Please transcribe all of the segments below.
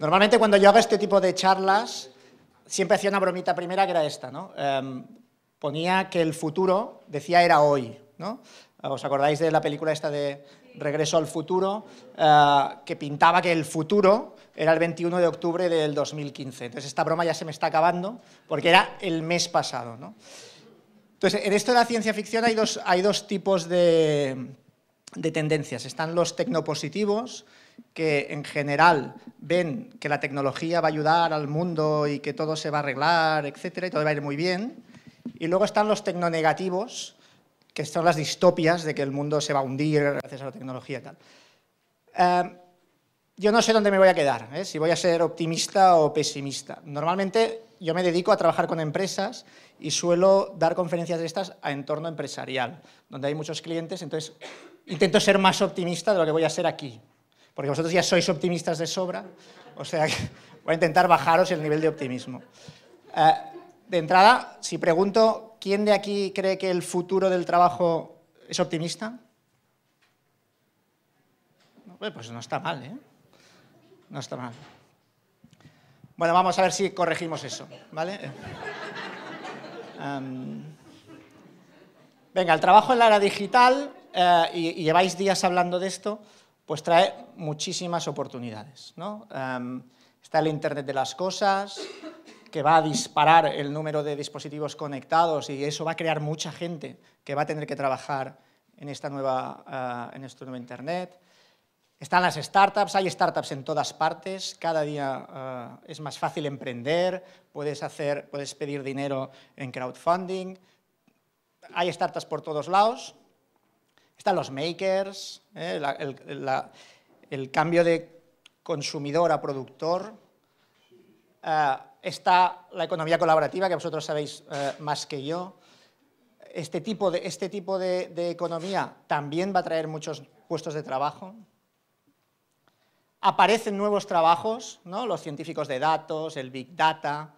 Normalmente cuando yo hago este tipo de charlas, siempre hacía una bromita primera que era esta, ¿no? Em, ponía que el futuro, decía, era hoy, ¿no? ¿Os acordáis de la película esta de Regreso al futuro? Eh, que pintaba que el futuro era el 21 de octubre del 2015. Entonces esta broma ya se me está acabando porque era el mes pasado, ¿no? Entonces, en esto de la ciencia ficción hay dos, hay dos tipos de, de tendencias. Están los tecnopositivos, que en general ven que la tecnología va a ayudar al mundo y que todo se va a arreglar, etcétera, y todo va a ir muy bien. Y luego están los tecnonegativos, que son las distopias de que el mundo se va a hundir gracias a la tecnología y tal. Em, yo no sé dónde me voy a quedar, ¿eh? si voy a ser optimista o pesimista. Normalmente yo me dedico a trabajar con empresas y suelo dar conferencias de estas a entorno empresarial, donde hay muchos clientes, entonces intento ser más optimista de lo que voy a ser aquí porque vosotros ya sois optimistas de sobra, o sea que voy a intentar bajaros el nivel de optimismo. Eh, de entrada, si pregunto, ¿quién de aquí cree que el futuro del trabajo es optimista? Pues no está mal, ¿eh? No está mal. Bueno, vamos a ver si corregimos eso, ¿vale? Em, venga, el trabajo en la era digital, eh, y lleváis días hablando de esto, pues trae muchísimas oportunidades. Em, está el Internet de las Cosas, que va a disparar el número de dispositivos conectados y eso va a crear mucha gente que va a tener que trabajar en, esta nueva, eh, en este nuevo Internet. Están las startups, hay startups en todas partes, cada día eh, es más fácil emprender, puedes, hacer, puedes pedir dinero en crowdfunding, hay startups por todos lados, están los makers, ¿eh? el, cambio de consumidor a productor. Eh, está la economía colaborativa, que vosotros sabéis eh, más que yo. Este tipo, este de, economía también va a traer muchos puestos de trabajo aparecen nuevos trabajos, los científicos de datos, el big data,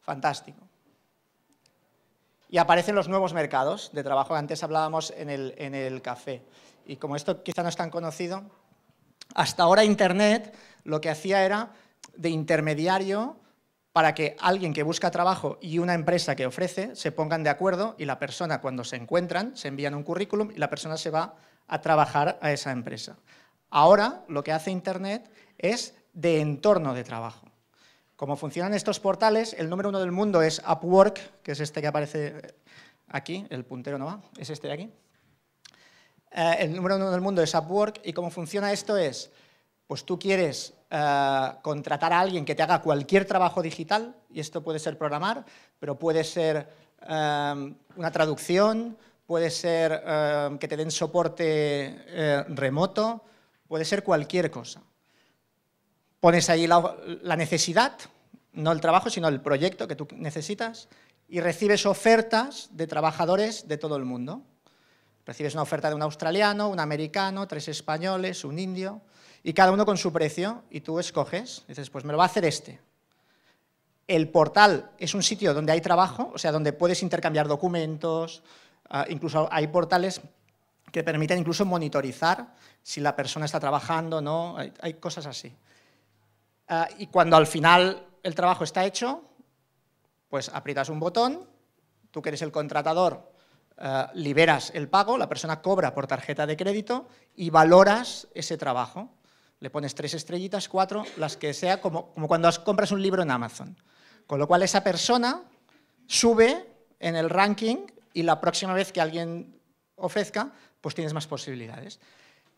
fantástico y aparecen los nuevos mercados de trabajo. Antes hablábamos en el, café. Y como esto quizá no es tan conocido, hasta ahora Internet lo que hacía era de intermediario para que alguien que busca trabajo y una empresa que ofrece se pongan de acuerdo y la persona cuando se encuentran se envían un currículum y la persona se va a trabajar a esa empresa. Ahora lo que hace Internet es de entorno de trabajo. Como funcionan estos portales, el número uno del mundo es Upwork, que es este que aparece eh, aquí, el puntero no va, es este de aquí. Eh, el número uno del mundo es Upwork y cómo funciona esto es, pues tú quieres eh, contratar a alguien que te haga cualquier trabajo digital, y esto puede ser programar, pero puede ser una traducción, puede ser que te den soporte remoto, puede ser cualquier cosa pones ahí la, necesidad, no el trabajo, sino el proyecto que tú necesitas, y recibes ofertas de trabajadores de todo el mundo. Recibes una oferta de un australiano, un americano, tres españoles, un indio, y cada uno con su precio, y tú escoges, dices, pues me lo va a hacer este. El portal es un sitio donde hay trabajo, o sea, donde puedes intercambiar documentos, ah, incluso hay portales que permiten incluso monitorizar si la persona está trabajando no, hay cosas así. Ah, y cuando al final el trabajo está hecho, pues aprietas un botón, tú que eres el contratador, ah, liberas el pago, la persona cobra por tarjeta de crédito y valoras ese trabajo. Le pones tres estrellitas, cuatro, las que sea, como, como cuando compras un libro en Amazon. Con lo cual esa persona sube en el ranking y la próxima vez que alguien ofrezca, pues tienes más posibilidades.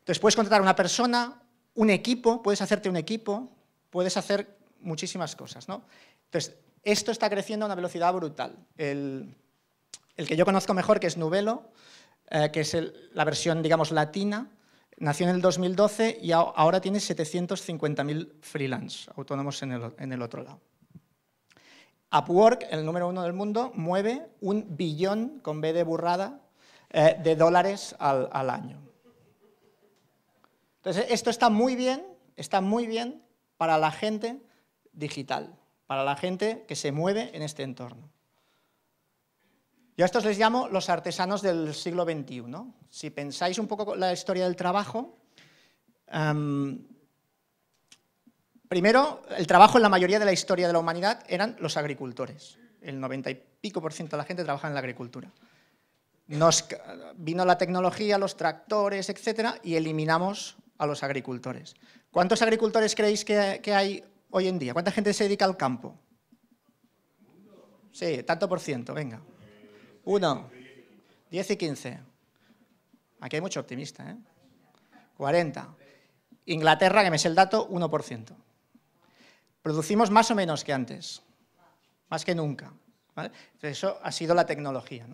Entonces puedes contratar a una persona, un equipo, puedes hacerte un equipo, puedes hacer muchísimas cosas. ¿no? Entonces, esto está creciendo a una velocidad brutal. El, que yo conozco mejor, que es Nubelo, eh, que es la versión, digamos, latina, nació en el 2012 y ahora tiene 750.000 freelance autónomos en el, otro lado. Upwork, el número uno del mundo, mueve un billón, con B de burrada, eh, de dólares al, al año. Entonces, esto está muy bien, está muy bien, para la gente digital, para la gente que se mueve en este entorno. Yo a estos les llamo los artesanos del siglo XXI. Si pensáis un poco la historia del trabajo, em, primero, el trabajo en la mayoría de la historia de la humanidad eran los agricultores. El 90 y pico por ciento de la gente trabaja en la agricultura. Nos vino la tecnología, los tractores, etcétera, y eliminamos a los agricultores. ¿Cuántos agricultores creéis que, hay hoy en día? ¿Cuánta gente se dedica al campo? Sí, tanto por ciento, venga. Uno, Diez y quince. Aquí hay mucho optimista, ¿eh? Cuarenta. Inglaterra, que me es el dato, 1%. Producimos más o menos que antes, más que nunca. eso ha sido la tecnología.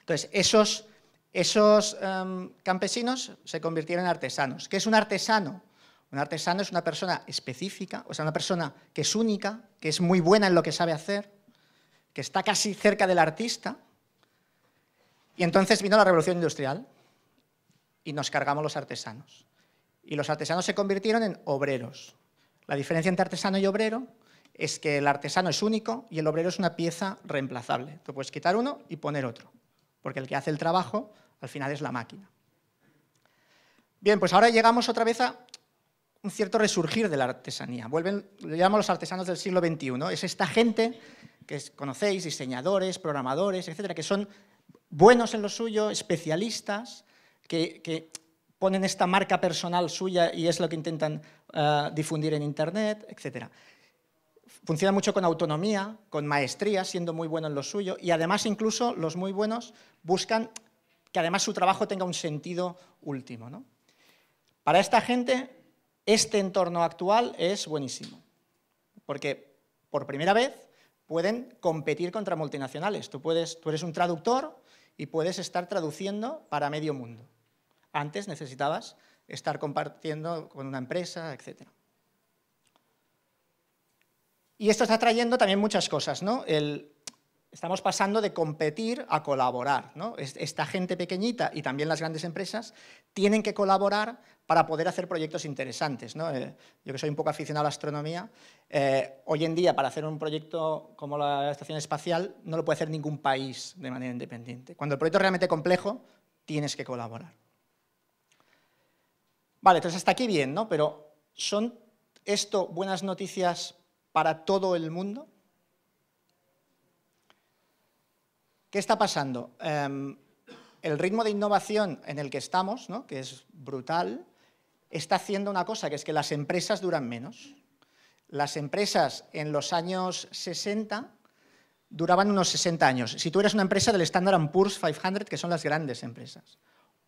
Entonces, esos, esos em, campesinos se convirtieron en artesanos. ¿Qué es un artesano? Un artesano es una persona específica, o sea, una persona que es única, que es muy buena en lo que sabe hacer, que está casi cerca del artista. Y entonces vino la revolución industrial y nos cargamos los artesanos. Y los artesanos se convirtieron en obreros. La diferencia entre artesano y obrero es que el artesano es único y el obrero es una pieza reemplazable. Tú puedes quitar uno y poner otro, porque el que hace el trabajo al final es la máquina. Bien, pues ahora llegamos otra vez a un cierto resurgir de la artesanía. Vuelven, lo llamamos los artesanos del siglo XXI. Es esta gente que conocéis, diseñadores, programadores, etcétera, que son buenos en lo suyo, especialistas, que, ponen esta marca personal suya y es lo que intentan eh, difundir en Internet, etcétera. Funciona mucho con autonomía, con maestría, siendo muy bueno en lo suyo, y además incluso los muy buenos buscan que además su trabajo tenga un sentido último. ¿no? Para esta gente este entorno actual es buenísimo, porque por primera vez pueden competir contra multinacionales. Tú, puedes, tú eres un traductor y puedes estar traduciendo para medio mundo. Antes necesitabas estar compartiendo con una empresa, etc. Y esto está trayendo también muchas cosas. ¿no? El, Estamos pasando de competir a colaborar. Esta gente pequeñita y también las grandes empresas tienen que colaborar para poder hacer proyectos interesantes. Eh, yo que soy un poco aficionado a la astronomía, eh, hoy en día para hacer un proyecto como la Estación Espacial no lo puede hacer ningún país de manera independiente. Cuando el proyecto es realmente complejo, tienes que colaborar. Vale, entonces hasta aquí bien, ¿no? Pero ¿son esto buenas noticias para todo el mundo? ¿Qué está pasando? Em, el ritmo de innovación en el que estamos, que es brutal, está haciendo una cosa, que es que las empresas duran menos. Las empresas en los años 60 duraban unos 60 años. Si tú eres una empresa del Standard Poor's 500, que son las grandes empresas,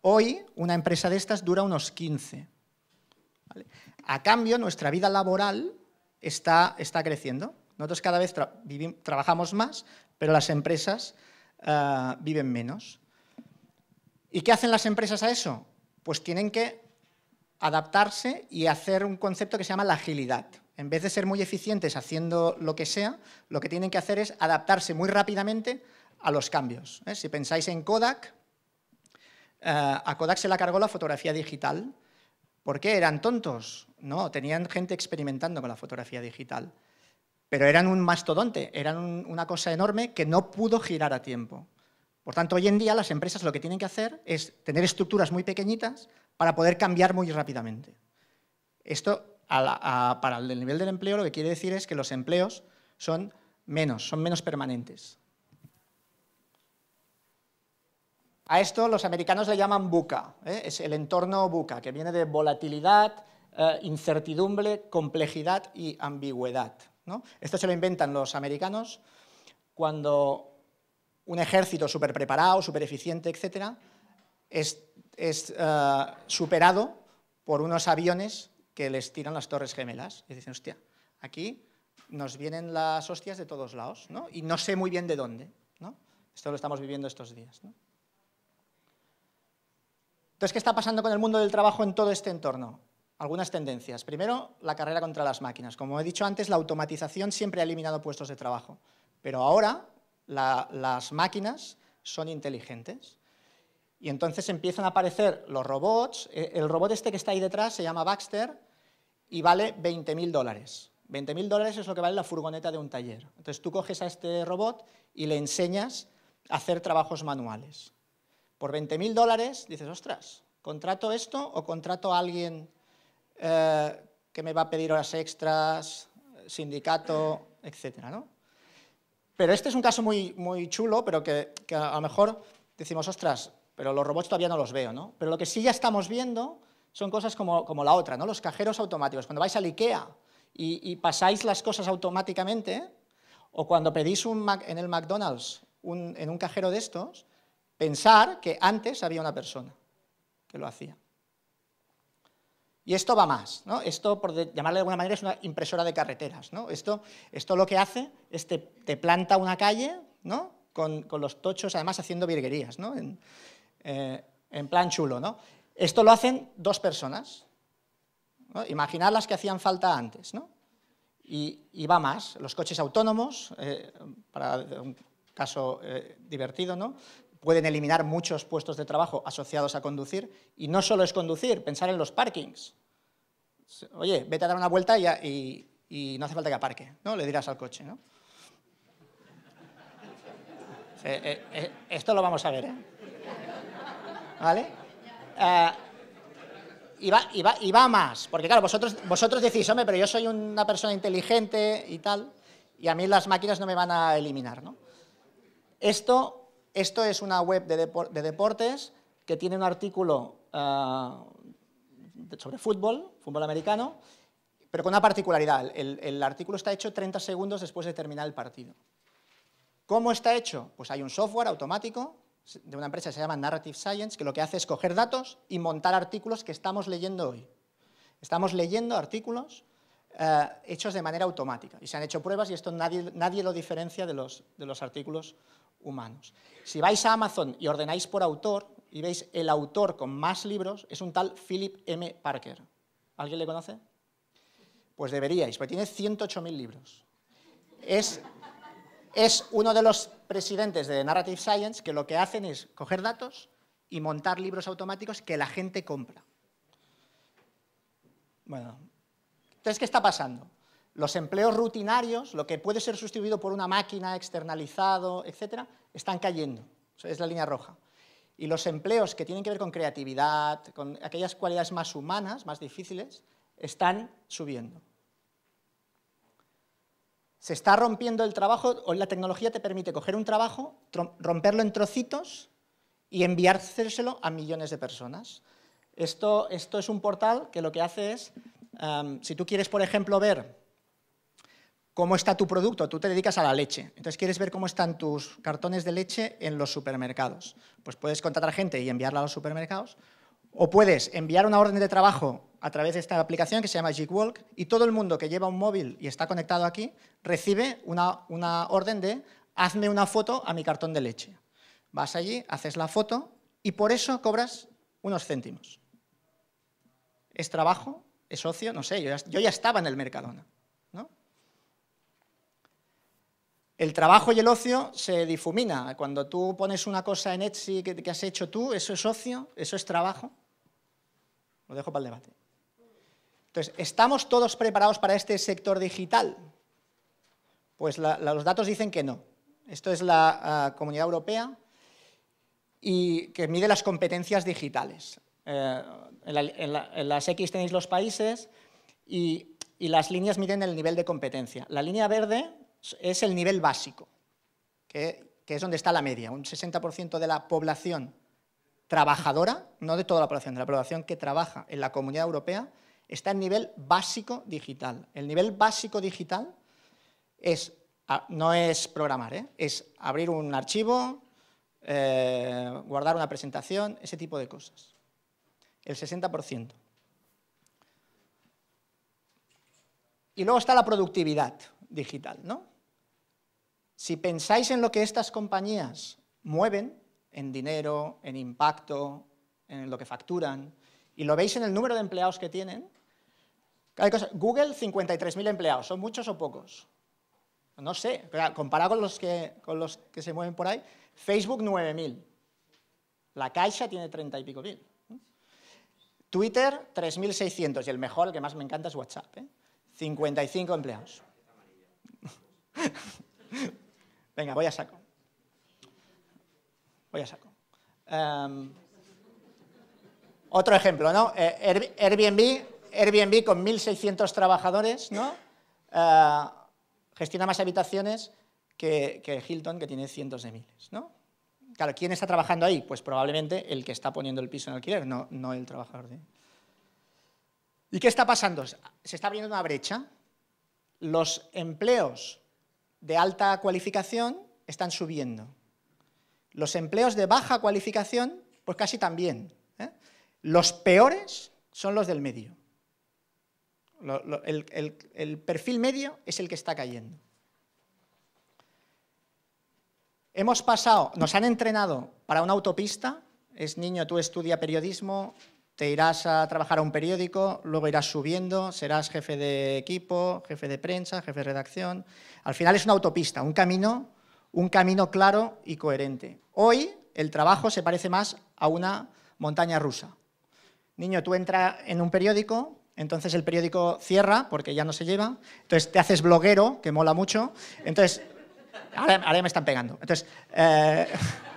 hoy una empresa de estas dura unos 15. A cambio, nuestra vida laboral está, está creciendo. Nosotros cada vez trabajamos más, pero las empresas eh, viven menos. ¿Y qué hacen las empresas a eso? Pues tienen que adaptarse y hacer un concepto que se llama la agilidad. En vez de ser muy eficientes haciendo lo que sea, lo que tienen que hacer es adaptarse muy rápidamente a los cambios. ¿eh? Si pensáis en Kodak, eh, a Kodak se la cargó la fotografía digital. ¿Por qué? ¿Eran tontos? No, tenían gente experimentando con la fotografía digital pero eran un mastodonte, eran una cosa enorme que no pudo girar a tiempo. Por tanto, hoy en día las empresas lo que tienen que hacer es tener estructuras muy pequeñitas para poder cambiar muy rápidamente. Esto para el nivel del empleo lo que quiere decir es que los empleos son menos, son menos permanentes. A esto los americanos le llaman buca, ¿eh? es el entorno buca, que viene de volatilidad, eh, incertidumbre, complejidad y ambigüedad. Esto se lo inventan los americanos cuando un ejército súper preparado, súper eficiente, etc., es, eh, superado por unos aviones que les tiran las torres gemelas. Y dicen, hostia, aquí nos vienen las hostias de todos lados, Y no sé muy bien de dónde, Esto lo estamos viviendo estos días, Entonces, ¿qué está pasando con el mundo del trabajo en todo este entorno? algunas tendencias. Primero, la carrera contra las máquinas. Como he dicho antes, la automatización siempre ha eliminado puestos de trabajo, pero ahora las máquinas son inteligentes. Y entonces empiezan a aparecer los robots. E, el robot este que está ahí detrás se llama Baxter y vale 20.000 dólares. 20.000 dólares es lo que vale la furgoneta de un taller. Entonces tú coges a este robot y le enseñas a hacer trabajos manuales. Por 20.000 dólares dices, ostras, ¿contrato esto o contrato a alguien eh, que me va a pedir horas extras, sindicato, etc. ¿no? Pero este es un caso muy, muy chulo, pero que, a lo mejor decimos, ostras, pero los robots todavía no los veo. ¿no? Pero lo que sí ya estamos viendo son cosas como, como la otra, ¿no? los cajeros automáticos. Cuando vais al IKEA y, pasáis las cosas automáticamente, o cuando pedís en el McDonald's en un cajero de estos, pensar que antes había una persona que lo hacía. Y esto va más, ¿no? Esto, por llamarle de alguna manera, es una impresora de carreteras, ¿no? Esto, esto lo que hace es te, planta una calle, ¿no? Con, los tochos, además, haciendo virguerías, ¿no? Eh, en, plan chulo, ¿no? Esto lo hacen dos personas. Imaginar las que hacían falta antes, ¿no? Y, va más. Los coches autónomos, eh, para un caso eh, divertido, ¿no? pueden eliminar muchos puestos de trabajo asociados a conducir. Y no solo es conducir, pensar en los parkings. Oye, vete a dar una vuelta y, no hace falta que aparque, ¿no? Le dirás al coche, ¿no? Eh, eh, eh, esto lo vamos a ver, ¿Vale? y va, y, más, porque claro, vosotros, vosotros decís, hombre, pero yo soy una persona inteligente y tal, y a mí las máquinas no me van a eliminar, ¿no? Esto esto es una web de, deportes que tiene un artículo ah, sobre fútbol, fútbol americano, pero con una particularidad. El, artículo está hecho 30 segundos después de terminar el partido. ¿Cómo está hecho? Pues hay un software automático de una empresa que se llama Narrative Science, que lo que hace es coger datos y montar artículos que estamos leyendo hoy. Estamos leyendo artículos eh, hechos de manera automática. Y se han hecho pruebas y esto nadie, lo diferencia de los artículos humanos. Si vais a Amazon y ordenáis por autor y veis el autor con más libros, es un tal Philip M. Parker. ¿Alguien le conoce? Pues deberíais, porque tiene 108.000 libros. Es, es uno de los presidentes de Narrative Science que lo que hacen es coger datos y montar libros automáticos que la gente compra. Bueno, entonces, ¿qué está pasando? Los empleos rutinarios, lo que puede ser sustituido por una máquina, externalizado, etcétera, están cayendo. es la línea roja. Y los empleos que tienen que ver con creatividad, con aquellas cualidades más humanas, más difíciles, están subiendo. Se está rompiendo el trabajo, o la tecnología te permite coger un trabajo, romperlo en trocitos y enviárselo a millones de personas. Esto, esto es un portal que lo que hace es, si tú quieres, por ejemplo, ver cómo está tu producto. Tú te dedicas a la leche. Entonces quieres ver cómo están tus cartones de leche en los supermercados. Pues puedes contratar gente y enviarla a los supermercados. O puedes enviar una orden de trabajo a través de esta aplicación que se llama Jigwalk y todo el mundo que lleva un móvil y está conectado aquí recibe una, una orden de hazme una foto a mi cartón de leche. Vas allí, haces la foto y por eso cobras unos céntimos. ¿Es trabajo? ¿Es ocio? No sé, yo yo ya estaba en el Mercadona. el trabajo y el ocio se difumina. Cuando tú pones una cosa en Etsy que, has hecho tú, eso es ocio, eso es trabajo. Lo dejo para el debate. Entonces, ¿estamos todos preparados para este sector digital? Pues los datos dicen que no. Esto es la ah, Comunidad Europea y que mide las competencias digitales. Eh, en, las X tenéis los países y las líneas miden el nivel de competencia. La línea verde es el nivel básico, que, es donde está la media. Un 60% de la población trabajadora, no de toda la población, de la población que trabaja en la comunidad europea, está en nivel básico digital. El nivel básico digital es, no es programar, ¿eh? es abrir un archivo, eh, guardar una presentación, ese tipo de cosas. El 60%. Y luego está la productividad digital, ¿no? Si pensáis en lo que estas compañías mueven, en dinero, en impacto, en lo que facturan, y lo veis en el número de empleados que tienen, Google, 53.000 empleados, ¿son muchos o pocos? No sé, comparado con los que, con los que se mueven por ahí, Facebook 9.000, la Caixa tiene 30 y pico mil, Twitter 3.600 y el mejor, el que más me encanta es WhatsApp, 55 ¿eh? empleados. Venga, voy a saco. Voy a saco. Em, otro ejemplo, ¿no? Eh, Airbnb, Airbnb con 1.600 trabajadores, ¿no? Eh, gestiona más habitaciones que, Hilton, que tiene cientos de miles, ¿no? Claro, ¿quién está trabajando ahí? Pues probablemente el que está poniendo el piso en alquiler, no, no el trabajador. ¿Y qué está pasando? Se está abriendo una brecha. Los empleos de alta cualificación están subiendo. Los empleos de baja cualificación, pues casi también. ¿eh? Los peores son los del medio. el, el perfil medio es el que está cayendo. Hemos pasado, nos han entrenado para una autopista, es niño, tú estudia periodismo, te irás a trabajar a un periódico, luego irás subiendo, serás jefe de equipo, jefe de prensa, jefe de redacción. Al final es una autopista, un camino, un camino claro y coherente. Hoy el trabajo se parece más a una montaña rusa. Niño, tú entras en un periódico, entonces el periódico cierra porque ya no se lleva, entonces te haces bloguero, que mola mucho, entonces ahora, me están pegando. Entonces, eh,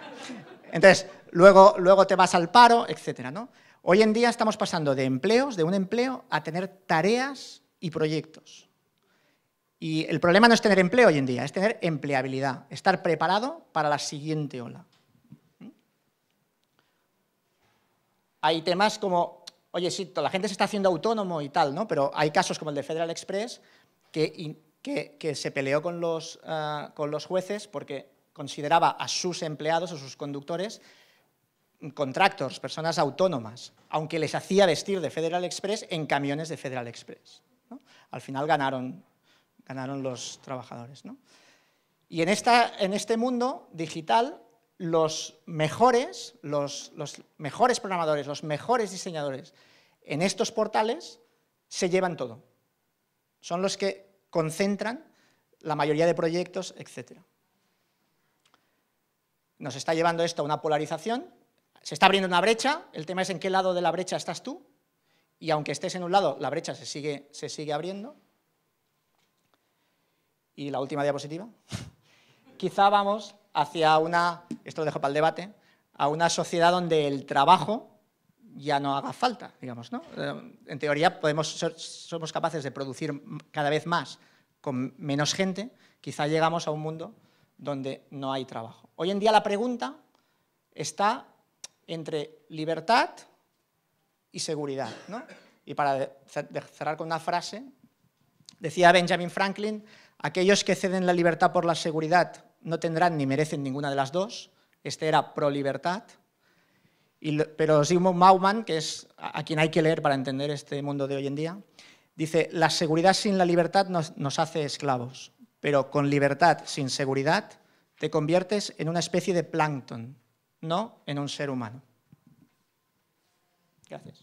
entonces luego, luego te vas al paro, etcétera, ¿no? Hoy en día estamos pasando de empleos, de un empleo, a tener tareas y proyectos. Y el problema no es tener empleo hoy en día, es tener empleabilidad, estar preparado para la siguiente ola. Hay temas como, oye, sí, la gente se está haciendo autónomo y tal, ¿no? Pero hay casos como el de Federal Express que, se peleó ah, con los, jueces porque consideraba a sus empleados, o sus conductores, contractors, personas autónomas, aunque les hacía vestir de Federal Express en camiones de Federal Express. Al final ganaron, ganaron los trabajadores. Y en, esta, en este mundo digital, los mejores, los, los mejores programadores, los mejores diseñadores en estos portales se llevan todo. Son los que concentran la mayoría de proyectos, etc. Nos está llevando esto a una polarización se está abriendo una brecha, el tema es en qué lado de la brecha estás tú, y aunque estés en un lado, la brecha se sigue, abriendo. Y la última diapositiva. Quizá vamos hacia una, esto lo dejo para el debate, a una sociedad donde el trabajo ya no haga falta, digamos, eh, En teoría podemos, somos capaces de producir cada vez más con menos gente, quizá llegamos a un mundo donde no hay trabajo. Hoy en día la pregunta está entre libertad y seguridad. Y para cerrar con una frase, decía Benjamin Franklin, aquellos que ceden la libertad por la seguridad no tendrán ni merecen ninguna de las dos. Este era pro libertad. pero Sigmund Mauman, que es a, quien hay que leer para entender este mundo de hoy en día, dice, la seguridad sin la libertad nos, nos hace esclavos, pero con libertad sin seguridad te conviertes en una especie de plancton no en un ser humano. Gracias.